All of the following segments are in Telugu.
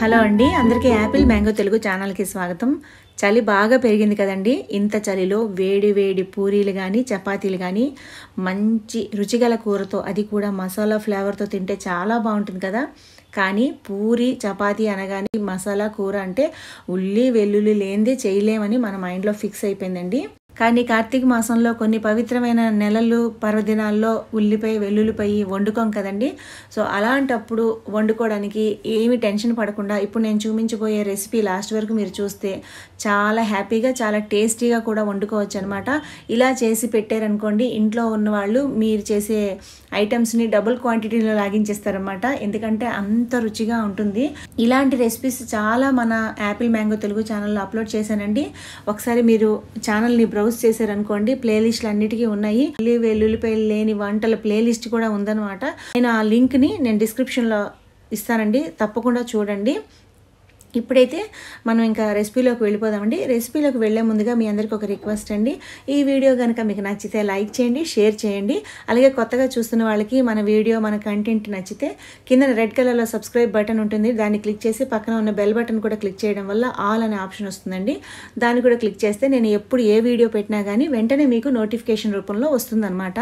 హలో అండి అందరికీ యాపిల్ మ్యాంగో తెలుగు ఛానల్కి స్వాగతం చలి బాగా పెరిగింది కదండి ఇంత చలిలో వేడి వేడి పూరీలు కానీ చపాతీలు కానీ మంచి రుచిగల కూరతో అది కూడా మసాలా ఫ్లేవర్తో తింటే చాలా బాగుంటుంది కదా కానీ పూరి చపాతి అనగానే మసాలా కూర అంటే ఉల్లి వెల్లుల్లి లేనిదే చేయలేమని మన మైండ్లో ఫిక్స్ అయిపోయిందండి కానీ కార్తీక మాసంలో కొన్ని పవిత్రమైన నెలలు పర్వదినాల్లో ఉల్లిపై వెల్లుల్లిపై వండుకోం కదండి సో అలాంటప్పుడు వండుకోవడానికి ఏమి టెన్షన్ పడకుండా ఇప్పుడు నేను చూపించబోయే రెసిపీ లాస్ట్ వరకు మీరు చూస్తే చాలా హ్యాపీగా చాలా టేస్టీగా కూడా వండుకోవచ్చు అనమాట ఇలా చేసి పెట్టారనుకోండి ఇంట్లో ఉన్న వాళ్ళు మీరు చేసే ఐటమ్స్ని డబుల్ క్వాంటిటీలో లాగించేస్తారనమాట ఎందుకంటే అంత రుచిగా ఉంటుంది ఇలాంటి రెసిపీస్ చాలా మన యాపిల్ మ్యాంగో తెలుగు ఛానల్లో అప్లోడ్ చేశానండి ఒకసారి మీరు ఛానల్ని బ్రౌ బ్రౌజ్ చేశారనుకోండి ప్లేలిస్ట్లు అన్నిటికీ ఉన్నాయి ఉల్లి వెల్లుల్లిపాయలు లేని వంటల ప్లేలిస్ట్ కూడా ఉందన్నమాట నేను ఆ లింక్ని నేను డిస్క్రిప్షన్లో ఇస్తానండి తప్పకుండా చూడండి ఇప్పుడైతే మనం ఇంకా రెసిపీలోకి వెళ్ళిపోదామండి రెసిపీలోకి వెళ్ళే ముందుగా మీ అందరికీ ఒక రిక్వెస్ట్ అండి ఈ వీడియో కనుక మీకు నచ్చితే లైక్ చేయండి షేర్ చేయండి అలాగే కొత్తగా చూస్తున్న వాళ్ళకి మన వీడియో మన కంటెంట్ నచ్చితే కింద రెడ్ కలర్లో సబ్స్క్రైబ్ బటన్ ఉంటుంది దాన్ని క్లిక్ చేసి పక్కన ఉన్న బెల్ బటన్ కూడా క్లిక్ చేయడం వల్ల ఆల్ అనే ఆప్షన్ వస్తుందండి దాన్ని కూడా క్లిక్ చేస్తే నేను ఎప్పుడు ఏ వీడియో పెట్టినా కానీ వెంటనే మీకు నోటిఫికేషన్ రూపంలో వస్తుందన్నమాట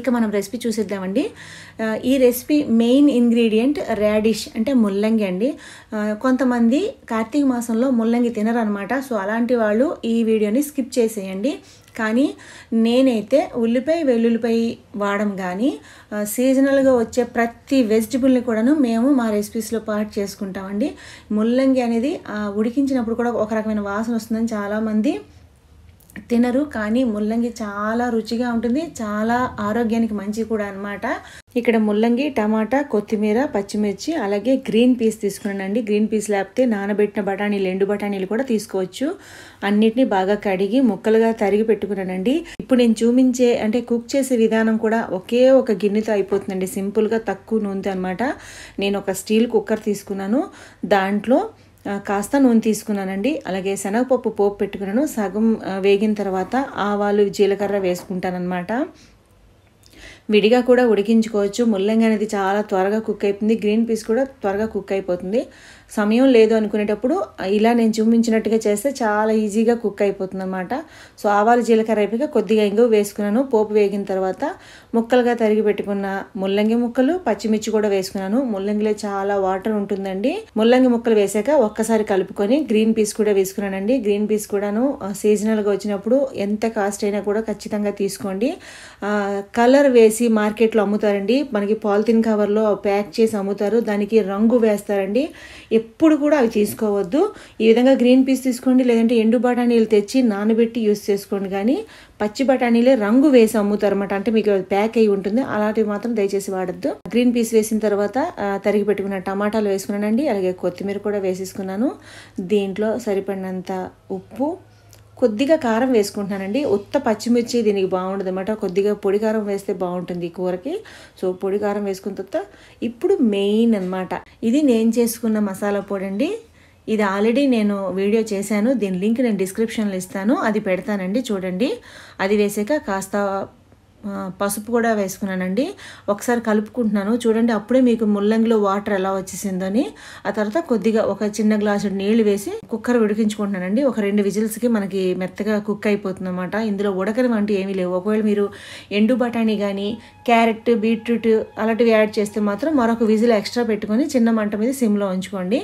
ఇక మనం రెసిపీ చూసిద్దామండి ఈ రెసిపీ మెయిన్ ఇంగ్రీడియంట్ రాడిష్ అంటే ముల్లంగి అండి కొంతమంది కార్తీక మాసంలో ముల్లంగి తినరనమాట సో అలాంటి వాళ్ళు ఈ వీడియోని స్కిప్ చేసేయండి కానీ నేనైతే ఉల్లిపాయ వెల్లుల్లిపాయ వాడడం కానీ సీజనల్గా వచ్చే ప్రతి వెజిటబుల్ని కూడాను మేము మా రెసిపీస్లో పాటు చేసుకుంటామండి ముల్లంగి అనేది ఉడికించినప్పుడు కూడా ఒక రకమైన వాసన వస్తుందని చాలామంది తినరు కానీ ముల్లంగి చాలా రుచిగా ఉంటుంది చాలా ఆరోగ్యానికి మంచి కూడా అనమాట ఇక్కడ ముల్లంగి టమాటా కొత్తిమీర పచ్చిమిర్చి అలాగే గ్రీన్ పీస్ తీసుకున్నానండి గ్రీన్ పీస్ లేకపోతే నానబెట్టిన బఠానీలు ఎండు బఠానీలు కూడా తీసుకోవచ్చు అన్నిటిని బాగా కడిగి ముక్కలుగా తరిగి పెట్టుకున్నానండి ఇప్పుడు నేను చూపించే అంటే కుక్ చేసే విధానం కూడా ఒకే ఒక గిన్నెతో అయిపోతుందండి సింపుల్గా తక్కువ నూనెతో అనమాట నేను ఒక స్టీల్ కుక్కర్ తీసుకున్నాను దాంట్లో కాస్త నూనె తీసుకున్నానండి అలాగే శనగపప్పు పోపు పెట్టుకున్నాను సగం వేగిన తర్వాత ఆవాలు జీలకర్ర వేసుకుంటానమాట విడిగా కూడా ఉడికించుకోవచ్చు ముల్లంగి అనేది చాలా త్వరగా కుక్ అయిపోతుంది గ్రీన్ పీస్ కూడా త్వరగా కుక్ అయిపోతుంది సమయం లేదు అనుకునేటప్పుడు ఇలా నేను చూపించినట్టుగా చేస్తే చాలా ఈజీగా కుక్ అయిపోతుంది అనమాట సో ఆవాలు జీలకర్ర అయిపోయి కొద్దిగా ఇంగు వేసుకున్నాను పోపు వేగిన తర్వాత ముక్కలుగా తరిగి పెట్టుకున్న ముల్లంగి ముక్కలు పచ్చిమిర్చి కూడా వేసుకున్నాను ముల్లంగిలో చాలా వాటర్ ఉంటుందండి ముల్లంగి ముక్కలు వేసాక ఒక్కసారి కలుపుకొని గ్రీన్ పీస్ కూడా వేసుకున్నానండి గ్రీన్ పీస్ కూడాను సీజనల్గా వచ్చినప్పుడు ఎంత కాస్ట్ అయినా కూడా ఖచ్చితంగా తీసుకోండి కలర్ వేసి మార్కెట్లో అమ్ముతారండి మనకి పాలిథిన్ కవర్లో ప్యాక్ చేసి అమ్ముతారు దానికి రంగు వేస్తారండి ఎప్పుడు కూడా అవి తీసుకోవద్దు ఈ విధంగా గ్రీన్ పీస్ తీసుకోండి లేదంటే ఎండు బఠానీలు తెచ్చి నానబెట్టి యూస్ చేసుకోండి కానీ పచ్చి బఠానీలే రంగు వేసి అమ్ముతారన్నమాట అంటే మీకు ప్యాక్ అయి ఉంటుంది అలాంటివి మాత్రం దయచేసి వాడద్దు గ్రీన్ పీస్ వేసిన తర్వాత తరిగి పెట్టుకున్న టమాటాలు వేసుకున్నానండి అలాగే కొత్తిమీర కూడా వేసేసుకున్నాను దీంట్లో సరిపడినంత ఉప్పు కొద్దిగా కారం వేసుకుంటున్నానండి ఉత్త పచ్చిమిర్చి దీనికి బాగుండదు అనమాట కొద్దిగా పొడి కారం వేస్తే బాగుంటుంది ఈ కూరకి సో పొడి కారం వేసుకున్న తర్వాత ఇప్పుడు మెయిన్ అనమాట ఇది నేను చేసుకున్న మసాలా పొడి అండి ఇది ఆల్రెడీ నేను వీడియో చేశాను దీని లింక్ నేను డిస్క్రిప్షన్లో ఇస్తాను అది పెడతానండి చూడండి అది వేసాక కాస్త పసుపు కూడా వేసుకున్నానండి ఒకసారి కలుపుకుంటున్నాను చూడండి అప్పుడే మీకు ముల్లంగిలో వాటర్ ఎలా వచ్చేసిందని ఆ తర్వాత కొద్దిగా ఒక చిన్న గ్లాసు నీళ్లు వేసి కుక్కర్ ఉడికించుకుంటున్నానండి ఒక రెండు విజిల్స్కి మనకి మెత్తగా కుక్ అయిపోతుంది అనమాట ఇందులో ఉడకని వంటి ఏమీ లేవు ఒకవేళ మీరు ఎండు బఠానీ కానీ క్యారెట్ బీట్రూట్ అలాంటివి యాడ్ చేస్తే మాత్రం మరొక విజిల్ ఎక్స్ట్రా పెట్టుకొని చిన్న మంట మీద సిమ్లో ఉంచుకోండి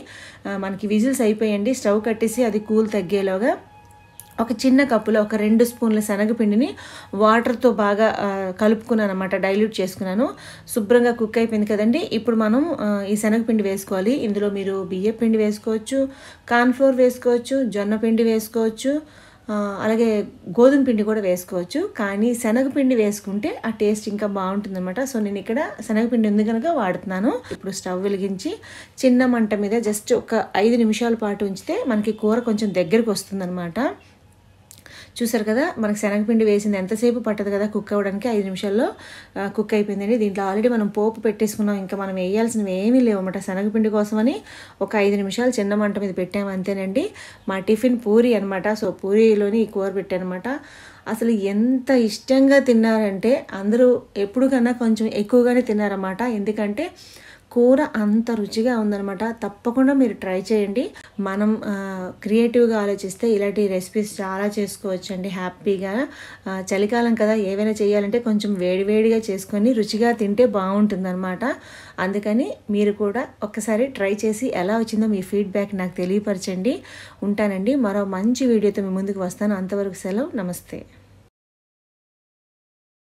మనకి విజిల్స్ అయిపోయండి స్టవ్ కట్టేసి అది కూల్ తగ్గేలోగా ఒక చిన్న కప్పులో ఒక రెండు స్పూన్ల శనగపిండిని వాటర్తో బాగా కలుపుకున్నాను అనమాట డైల్యూట్ చేసుకున్నాను శుభ్రంగా కుక్ అయిపోయింది కదండి ఇప్పుడు మనం ఈ శనగపిండి వేసుకోవాలి ఇందులో మీరు బియ్య పిండి వేసుకోవచ్చు కార్న్ఫ్లోర్ వేసుకోవచ్చు జొన్న పిండి వేసుకోవచ్చు అలాగే గోధుమ పిండి కూడా వేసుకోవచ్చు కానీ శనగపిండి వేసుకుంటే ఆ టేస్ట్ ఇంకా అనమాట సో నేను ఇక్కడ శనగపిండి ఉంది కనుక వాడుతున్నాను ఇప్పుడు స్టవ్ వెలిగించి చిన్న మంట మీద జస్ట్ ఒక ఐదు నిమిషాల పాటు ఉంచితే మనకి కూర కొంచెం దగ్గరికి వస్తుందన్నమాట చూసారు కదా మనకు శనగపిండి వేసింది ఎంతసేపు పట్టదు కదా కుక్ అవ్వడానికి ఐదు నిమిషాల్లో కుక్ అయిపోయిందండి దీంట్లో ఆల్రెడీ మనం పోపు పెట్టేసుకున్నాం ఇంకా మనం వేయాల్సినవి ఏమీ లేవన్నమాట శనగపిండి కోసమని ఒక ఐదు నిమిషాలు చిన్న మంట మీద పెట్టాము అంతేనండి మా టిఫిన్ పూరి అనమాట సో పూరిలోని ఈ కూర పెట్టానమాట అసలు ఎంత ఇష్టంగా తిన్నారంటే అందరూ ఎప్పుడు కన్నా కొంచెం ఎక్కువగానే తిన్నారన్నమాట ఎందుకంటే కూర అంత రుచిగా ఉందనమాట తప్పకుండా మీరు ట్రై చేయండి మనం క్రియేటివ్గా ఆలోచిస్తే ఇలాంటి రెసిపీస్ చాలా చేసుకోవచ్చండి హ్యాపీగా చలికాలం కదా ఏవైనా చేయాలంటే కొంచెం వేడివేడిగా చేసుకొని రుచిగా తింటే బాగుంటుందన్నమాట అందుకని మీరు కూడా ఒక్కసారి ట్రై చేసి ఎలా వచ్చిందో మీ ఫీడ్బ్యాక్ నాకు తెలియపరచండి ఉంటానండి మరో మంచి వీడియోతో మీ ముందుకు వస్తాను అంతవరకు సెలవు నమస్తే